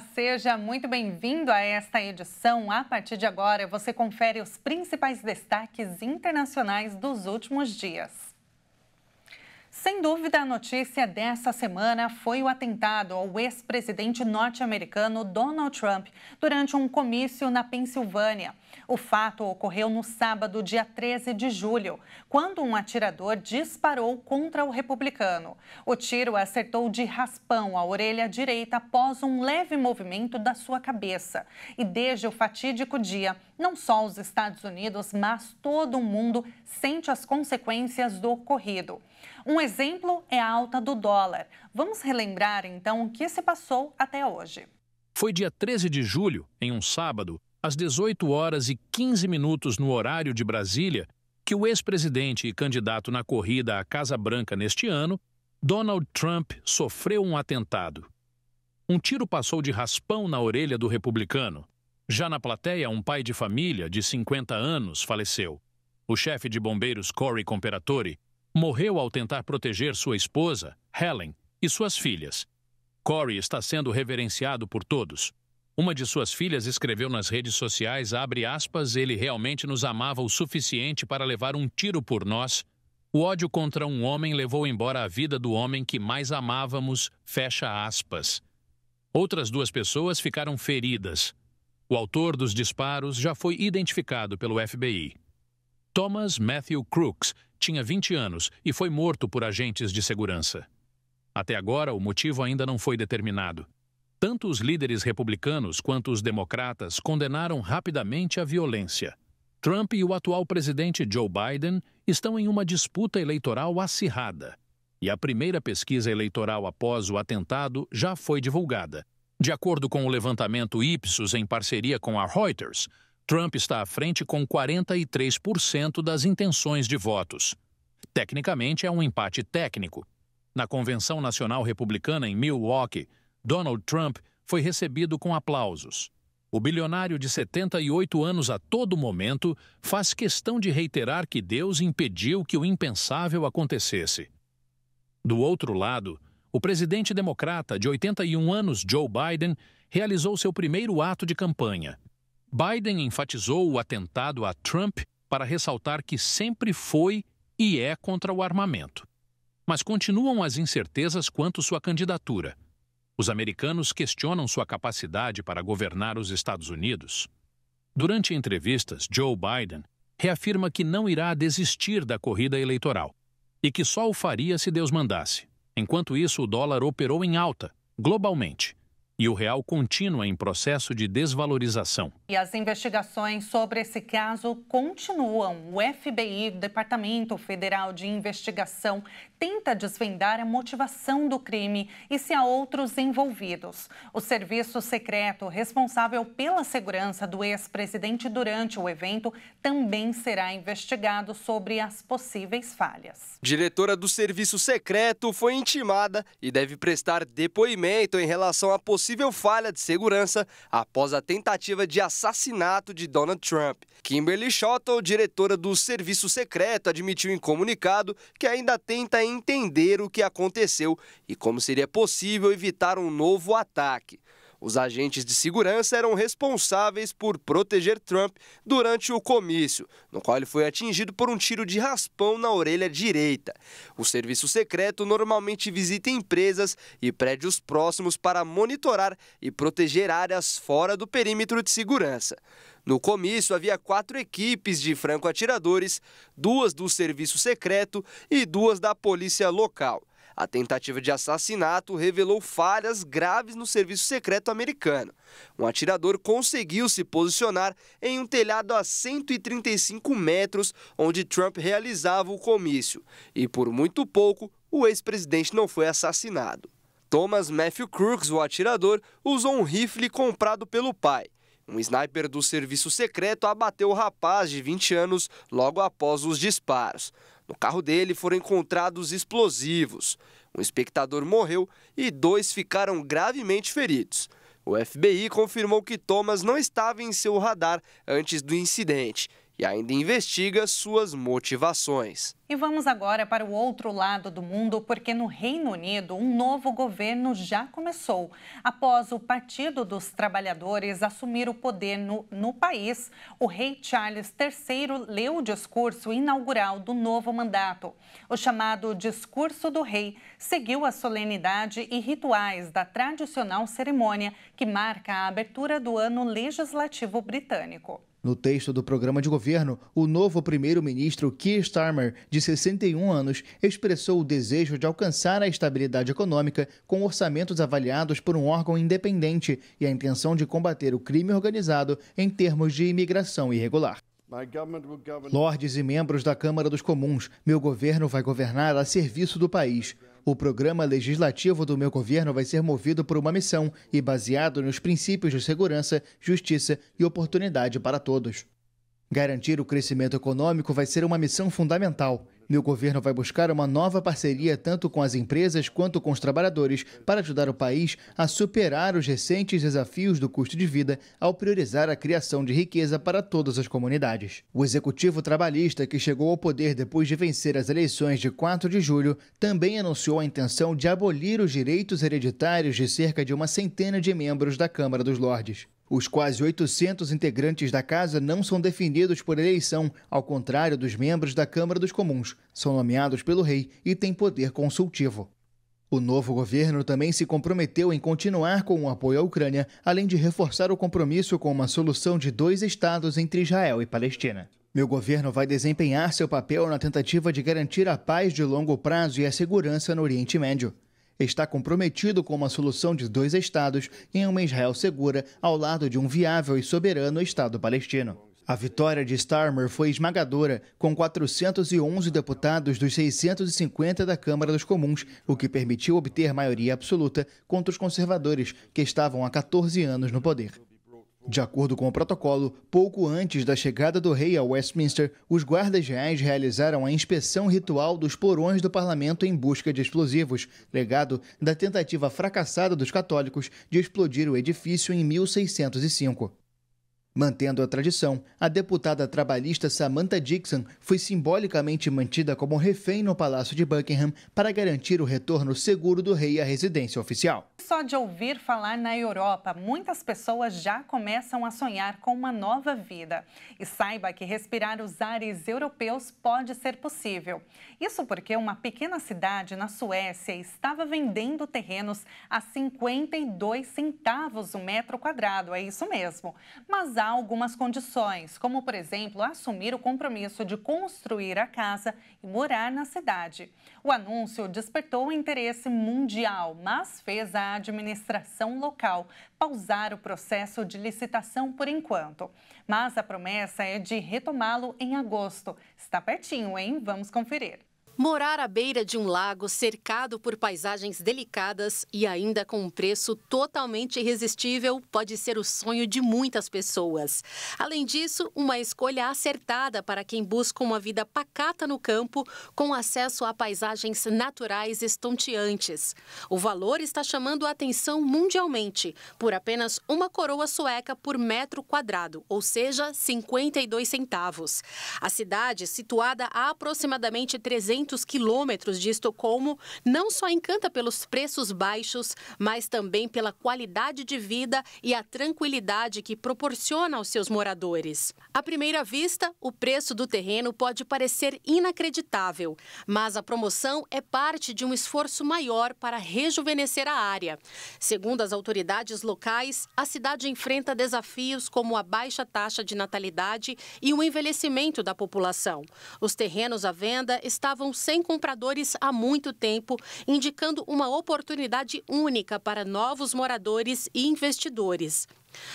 seja muito bem-vindo a esta edição. A partir de agora, você confere os principais destaques internacionais dos últimos dias. Sem dúvida, a notícia dessa semana foi o atentado ao ex-presidente norte-americano Donald Trump durante um comício na Pensilvânia. O fato ocorreu no sábado, dia 13 de julho, quando um atirador disparou contra o republicano. O tiro acertou de raspão a orelha direita após um leve movimento da sua cabeça. E desde o fatídico dia, não só os Estados Unidos, mas todo o mundo sente as consequências do ocorrido. Um exemplo é a alta do dólar. Vamos relembrar então o que se passou até hoje. Foi dia 13 de julho, em um sábado, às 18 horas e 15 minutos no horário de Brasília, que o ex-presidente e candidato na corrida à Casa Branca neste ano, Donald Trump, sofreu um atentado. Um tiro passou de raspão na orelha do republicano. Já na plateia, um pai de família de 50 anos faleceu. O chefe de bombeiros Corey Comperatore morreu ao tentar proteger sua esposa, Helen, e suas filhas. Corey está sendo reverenciado por todos. Uma de suas filhas escreveu nas redes sociais, aspas, ele realmente nos amava o suficiente para levar um tiro por nós. O ódio contra um homem levou embora a vida do homem que mais amávamos, fecha aspas. Outras duas pessoas ficaram feridas. O autor dos disparos já foi identificado pelo FBI. Thomas Matthew Crooks tinha 20 anos e foi morto por agentes de segurança. Até agora, o motivo ainda não foi determinado. Tanto os líderes republicanos quanto os democratas condenaram rapidamente a violência. Trump e o atual presidente Joe Biden estão em uma disputa eleitoral acirrada. E a primeira pesquisa eleitoral após o atentado já foi divulgada, de acordo com o levantamento Ipsos em parceria com a Reuters, Trump está à frente com 43% das intenções de votos. Tecnicamente, é um empate técnico. Na Convenção Nacional Republicana em Milwaukee, Donald Trump foi recebido com aplausos. O bilionário de 78 anos a todo momento faz questão de reiterar que Deus impediu que o impensável acontecesse. Do outro lado, o presidente democrata de 81 anos, Joe Biden, realizou seu primeiro ato de campanha. Biden enfatizou o atentado a Trump para ressaltar que sempre foi e é contra o armamento. Mas continuam as incertezas quanto sua candidatura. Os americanos questionam sua capacidade para governar os Estados Unidos. Durante entrevistas, Joe Biden reafirma que não irá desistir da corrida eleitoral e que só o faria se Deus mandasse. Enquanto isso, o dólar operou em alta, globalmente, e o real continua em processo de desvalorização. E as investigações sobre esse caso continuam. O FBI, Departamento Federal de Investigação, tenta desvendar a motivação do crime e se há outros envolvidos. O serviço secreto responsável pela segurança do ex-presidente durante o evento também será investigado sobre as possíveis falhas. Diretora do serviço secreto foi intimada e deve prestar depoimento em relação à possível falha de segurança após a tentativa de acesso assassinato de Donald Trump. Kimberly Schottel, diretora do Serviço Secreto, admitiu em comunicado que ainda tenta entender o que aconteceu e como seria possível evitar um novo ataque. Os agentes de segurança eram responsáveis por proteger Trump durante o comício, no qual ele foi atingido por um tiro de raspão na orelha direita. O serviço secreto normalmente visita empresas e prédios próximos para monitorar e proteger áreas fora do perímetro de segurança. No comício havia quatro equipes de franco-atiradores, duas do serviço secreto e duas da polícia local. A tentativa de assassinato revelou falhas graves no serviço secreto americano. Um atirador conseguiu se posicionar em um telhado a 135 metros onde Trump realizava o comício. E por muito pouco, o ex-presidente não foi assassinado. Thomas Matthew Crooks, o atirador, usou um rifle comprado pelo pai. Um sniper do serviço secreto abateu o rapaz de 20 anos logo após os disparos. No carro dele foram encontrados explosivos. Um espectador morreu e dois ficaram gravemente feridos. O FBI confirmou que Thomas não estava em seu radar antes do incidente e ainda investiga suas motivações. E vamos agora para o outro lado do mundo, porque no Reino Unido um novo governo já começou. Após o Partido dos Trabalhadores assumir o poder no, no país, o rei Charles III leu o discurso inaugural do novo mandato. O chamado Discurso do Rei seguiu a solenidade e rituais da tradicional cerimônia que marca a abertura do ano legislativo britânico. No texto do programa de governo, o novo primeiro-ministro Keir Starmer, de 61 anos, expressou o desejo de alcançar a estabilidade econômica com orçamentos avaliados por um órgão independente e a intenção de combater o crime organizado em termos de imigração irregular. Lordes e membros da Câmara dos Comuns, meu governo vai governar a serviço do país. O programa legislativo do meu governo vai ser movido por uma missão e baseado nos princípios de segurança, justiça e oportunidade para todos. Garantir o crescimento econômico vai ser uma missão fundamental e o governo vai buscar uma nova parceria tanto com as empresas quanto com os trabalhadores para ajudar o país a superar os recentes desafios do custo de vida ao priorizar a criação de riqueza para todas as comunidades. O executivo trabalhista, que chegou ao poder depois de vencer as eleições de 4 de julho, também anunciou a intenção de abolir os direitos hereditários de cerca de uma centena de membros da Câmara dos Lordes. Os quase 800 integrantes da casa não são definidos por eleição, ao contrário dos membros da Câmara dos Comuns. São nomeados pelo rei e têm poder consultivo. O novo governo também se comprometeu em continuar com o apoio à Ucrânia, além de reforçar o compromisso com uma solução de dois estados entre Israel e Palestina. Meu governo vai desempenhar seu papel na tentativa de garantir a paz de longo prazo e a segurança no Oriente Médio está comprometido com uma solução de dois Estados em uma Israel segura ao lado de um viável e soberano Estado palestino. A vitória de Starmer foi esmagadora, com 411 deputados dos 650 da Câmara dos Comuns, o que permitiu obter maioria absoluta contra os conservadores, que estavam há 14 anos no poder. De acordo com o protocolo, pouco antes da chegada do rei a Westminster, os guardas reais realizaram a inspeção ritual dos porões do parlamento em busca de explosivos, legado da tentativa fracassada dos católicos de explodir o edifício em 1605. Mantendo a tradição, a deputada trabalhista Samantha Dixon foi simbolicamente mantida como refém no Palácio de Buckingham para garantir o retorno seguro do rei à residência oficial. Só de ouvir falar na Europa, muitas pessoas já começam a sonhar com uma nova vida. E saiba que respirar os ares europeus pode ser possível. Isso porque uma pequena cidade na Suécia estava vendendo terrenos a 52 centavos o metro quadrado, é isso mesmo. Mas há algumas condições, como, por exemplo, assumir o compromisso de construir a casa e morar na cidade. O anúncio despertou interesse mundial, mas fez a administração local pausar o processo de licitação por enquanto. Mas a promessa é de retomá-lo em agosto. Está pertinho, hein? Vamos conferir. Morar à beira de um lago cercado por paisagens delicadas e ainda com um preço totalmente irresistível pode ser o sonho de muitas pessoas. Além disso, uma escolha acertada para quem busca uma vida pacata no campo com acesso a paisagens naturais estonteantes. O valor está chamando a atenção mundialmente por apenas uma coroa sueca por metro quadrado, ou seja, 52 centavos. A cidade, situada a aproximadamente 300 300 quilômetros de Estocolmo, não só encanta pelos preços baixos, mas também pela qualidade de vida e a tranquilidade que proporciona aos seus moradores. À primeira vista, o preço do terreno pode parecer inacreditável, mas a promoção é parte de um esforço maior para rejuvenescer a área. Segundo as autoridades locais, a cidade enfrenta desafios como a baixa taxa de natalidade e o envelhecimento da população. Os terrenos à venda estavam sem compradores há muito tempo, indicando uma oportunidade única para novos moradores e investidores.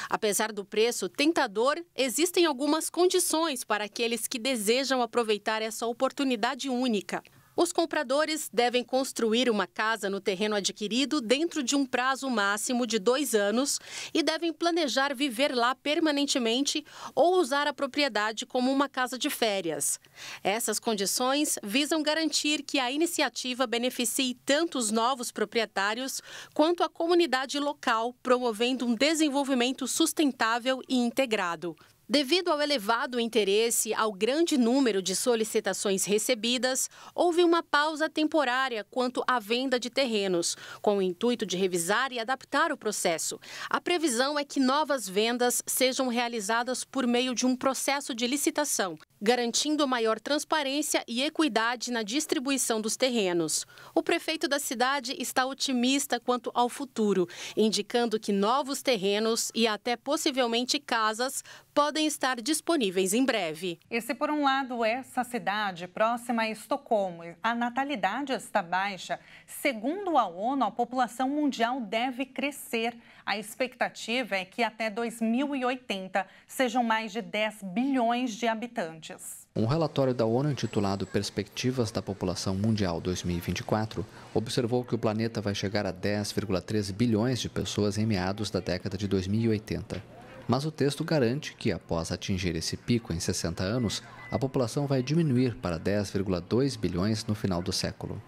Apesar do preço tentador, existem algumas condições para aqueles que desejam aproveitar essa oportunidade única. Os compradores devem construir uma casa no terreno adquirido dentro de um prazo máximo de dois anos e devem planejar viver lá permanentemente ou usar a propriedade como uma casa de férias. Essas condições visam garantir que a iniciativa beneficie tanto os novos proprietários quanto a comunidade local, promovendo um desenvolvimento sustentável e integrado. Devido ao elevado interesse ao grande número de solicitações recebidas, houve uma pausa temporária quanto à venda de terrenos, com o intuito de revisar e adaptar o processo. A previsão é que novas vendas sejam realizadas por meio de um processo de licitação, garantindo maior transparência e equidade na distribuição dos terrenos. O prefeito da cidade está otimista quanto ao futuro, indicando que novos terrenos e até possivelmente casas podem estar disponíveis em breve. E se por um lado essa cidade próxima a Estocolmo, a natalidade está baixa, segundo a ONU, a população mundial deve crescer. A expectativa é que até 2080 sejam mais de 10 bilhões de habitantes. Um relatório da ONU intitulado Perspectivas da População Mundial 2024 observou que o planeta vai chegar a 10,3 bilhões de pessoas em meados da década de 2080. Mas o texto garante que, após atingir esse pico em 60 anos, a população vai diminuir para 10,2 bilhões no final do século.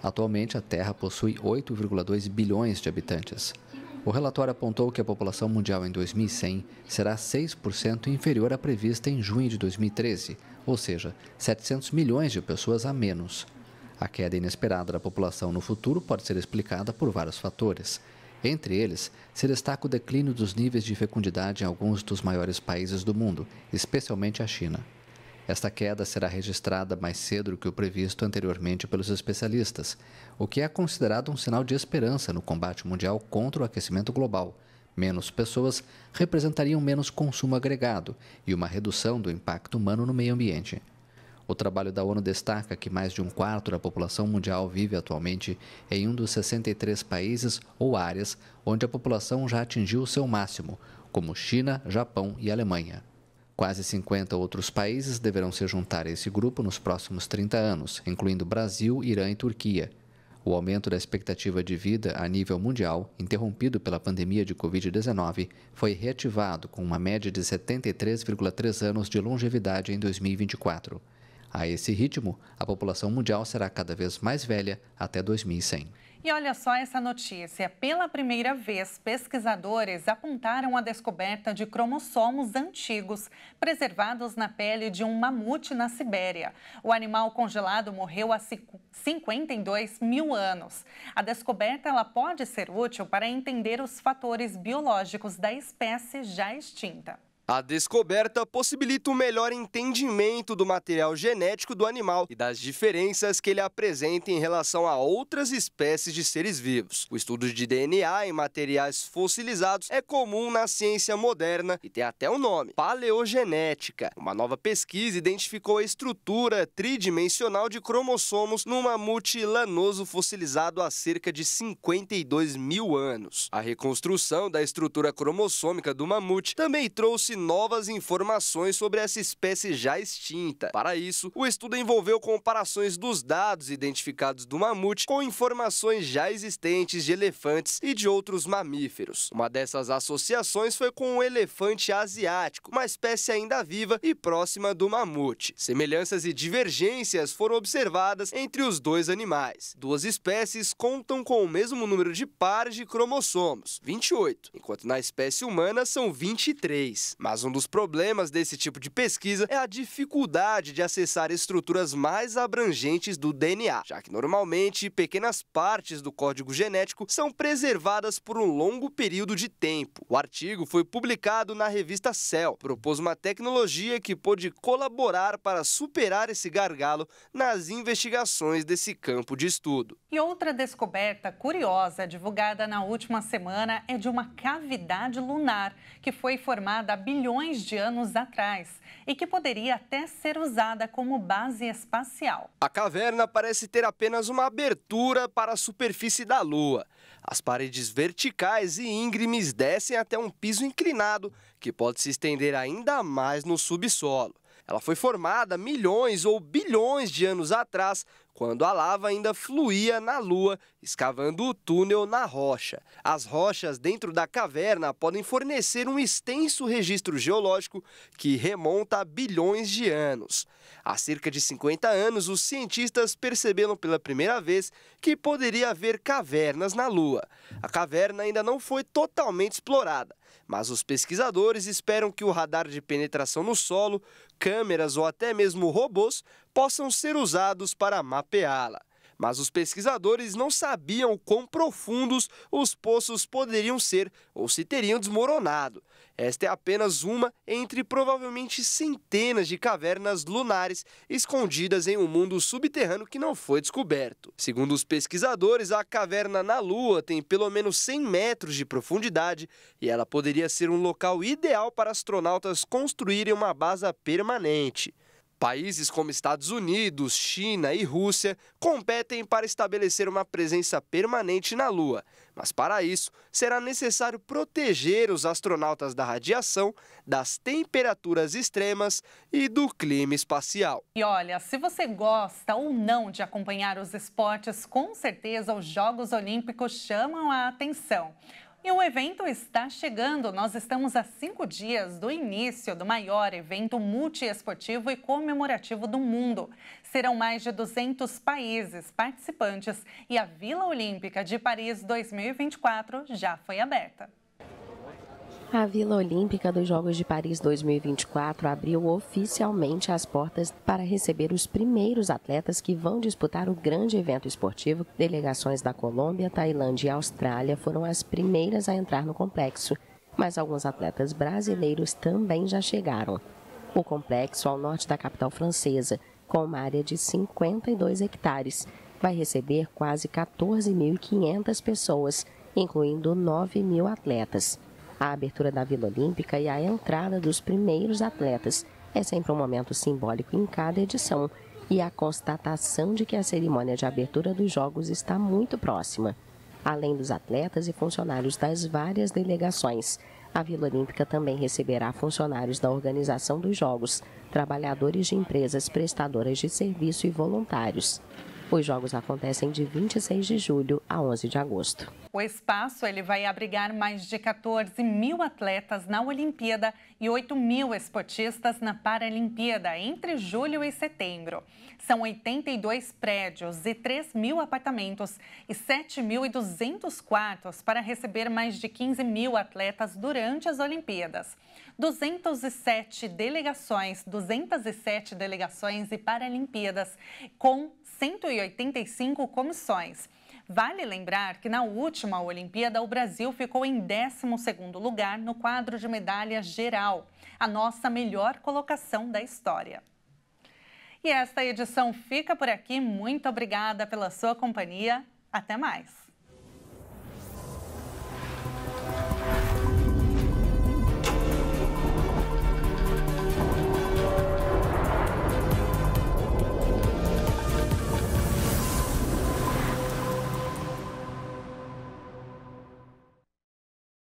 Atualmente, a Terra possui 8,2 bilhões de habitantes. O relatório apontou que a população mundial em 2100 será 6% inferior à prevista em junho de 2013, ou seja, 700 milhões de pessoas a menos. A queda inesperada da população no futuro pode ser explicada por vários fatores. Entre eles, se destaca o declínio dos níveis de fecundidade em alguns dos maiores países do mundo, especialmente a China. Esta queda será registrada mais cedo do que o previsto anteriormente pelos especialistas, o que é considerado um sinal de esperança no combate mundial contra o aquecimento global. Menos pessoas representariam menos consumo agregado e uma redução do impacto humano no meio ambiente. O trabalho da ONU destaca que mais de um quarto da população mundial vive atualmente em um dos 63 países ou áreas onde a população já atingiu seu máximo, como China, Japão e Alemanha. Quase 50 outros países deverão se juntar a esse grupo nos próximos 30 anos, incluindo Brasil, Irã e Turquia. O aumento da expectativa de vida a nível mundial, interrompido pela pandemia de Covid-19, foi reativado com uma média de 73,3 anos de longevidade em 2024. A esse ritmo, a população mundial será cada vez mais velha até 2100. E olha só essa notícia. Pela primeira vez, pesquisadores apontaram a descoberta de cromossomos antigos preservados na pele de um mamute na Sibéria. O animal congelado morreu há 52 mil anos. A descoberta ela pode ser útil para entender os fatores biológicos da espécie já extinta. A descoberta possibilita um melhor entendimento do material genético do animal e das diferenças que ele apresenta em relação a outras espécies de seres vivos. O estudo de DNA em materiais fossilizados é comum na ciência moderna e tem até o um nome: paleogenética. Uma nova pesquisa identificou a estrutura tridimensional de cromossomos num mamute lanoso fossilizado há cerca de 52 mil anos. A reconstrução da estrutura cromossômica do mamute também trouxe novas informações sobre essa espécie já extinta. Para isso, o estudo envolveu comparações dos dados identificados do mamute com informações já existentes de elefantes e de outros mamíferos. Uma dessas associações foi com o elefante asiático, uma espécie ainda viva e próxima do mamute. Semelhanças e divergências foram observadas entre os dois animais. Duas espécies contam com o mesmo número de pares de cromossomos, 28, enquanto na espécie humana são 23. Mas um dos problemas desse tipo de pesquisa é a dificuldade de acessar estruturas mais abrangentes do DNA, já que normalmente pequenas partes do código genético são preservadas por um longo período de tempo. O artigo foi publicado na revista Cell, propôs uma tecnologia que pôde colaborar para superar esse gargalo nas investigações desse campo de estudo. E outra descoberta curiosa divulgada na última semana é de uma cavidade lunar que foi formada há de anos atrás e que poderia até ser usada como base espacial. A caverna parece ter apenas uma abertura para a superfície da Lua. As paredes verticais e íngremes descem até um piso inclinado que pode se estender ainda mais no subsolo. Ela foi formada milhões ou bilhões de anos atrás quando a lava ainda fluía na lua, escavando o túnel na rocha. As rochas dentro da caverna podem fornecer um extenso registro geológico que remonta a bilhões de anos. Há cerca de 50 anos, os cientistas perceberam pela primeira vez que poderia haver cavernas na lua. A caverna ainda não foi totalmente explorada, mas os pesquisadores esperam que o radar de penetração no solo, câmeras ou até mesmo robôs possam ser usados para mapeá-la. Mas os pesquisadores não sabiam quão profundos os poços poderiam ser ou se teriam desmoronado. Esta é apenas uma entre provavelmente centenas de cavernas lunares escondidas em um mundo subterrâneo que não foi descoberto. Segundo os pesquisadores, a caverna na Lua tem pelo menos 100 metros de profundidade e ela poderia ser um local ideal para astronautas construírem uma base permanente. Países como Estados Unidos, China e Rússia competem para estabelecer uma presença permanente na Lua, mas para isso será necessário proteger os astronautas da radiação, das temperaturas extremas e do clima espacial. E olha, se você gosta ou não de acompanhar os esportes, com certeza os Jogos Olímpicos chamam a atenção. E o evento está chegando. Nós estamos a cinco dias do início do maior evento multiesportivo e comemorativo do mundo. Serão mais de 200 países participantes e a Vila Olímpica de Paris 2024 já foi aberta. A Vila Olímpica dos Jogos de Paris 2024 abriu oficialmente as portas para receber os primeiros atletas que vão disputar o grande evento esportivo. Delegações da Colômbia, Tailândia e Austrália foram as primeiras a entrar no complexo, mas alguns atletas brasileiros também já chegaram. O complexo, ao norte da capital francesa, com uma área de 52 hectares, vai receber quase 14.500 pessoas, incluindo 9 mil atletas a abertura da Vila Olímpica e a entrada dos primeiros atletas. É sempre um momento simbólico em cada edição e a constatação de que a cerimônia de abertura dos Jogos está muito próxima. Além dos atletas e funcionários das várias delegações, a Vila Olímpica também receberá funcionários da organização dos Jogos, trabalhadores de empresas prestadoras de serviço e voluntários. Os jogos acontecem de 26 de julho a 11 de agosto. O espaço ele vai abrigar mais de 14 mil atletas na Olimpíada e 8 mil esportistas na Paralimpíada entre julho e setembro. São 82 prédios e 3 mil apartamentos e 7.200 quartos para receber mais de 15 mil atletas durante as Olimpíadas. 207 delegações, 207 delegações e Paralimpíadas com 185 comissões. Vale lembrar que na última Olimpíada o Brasil ficou em 12º lugar no quadro de medalha geral, a nossa melhor colocação da história. E esta edição fica por aqui. Muito obrigada pela sua companhia. Até mais.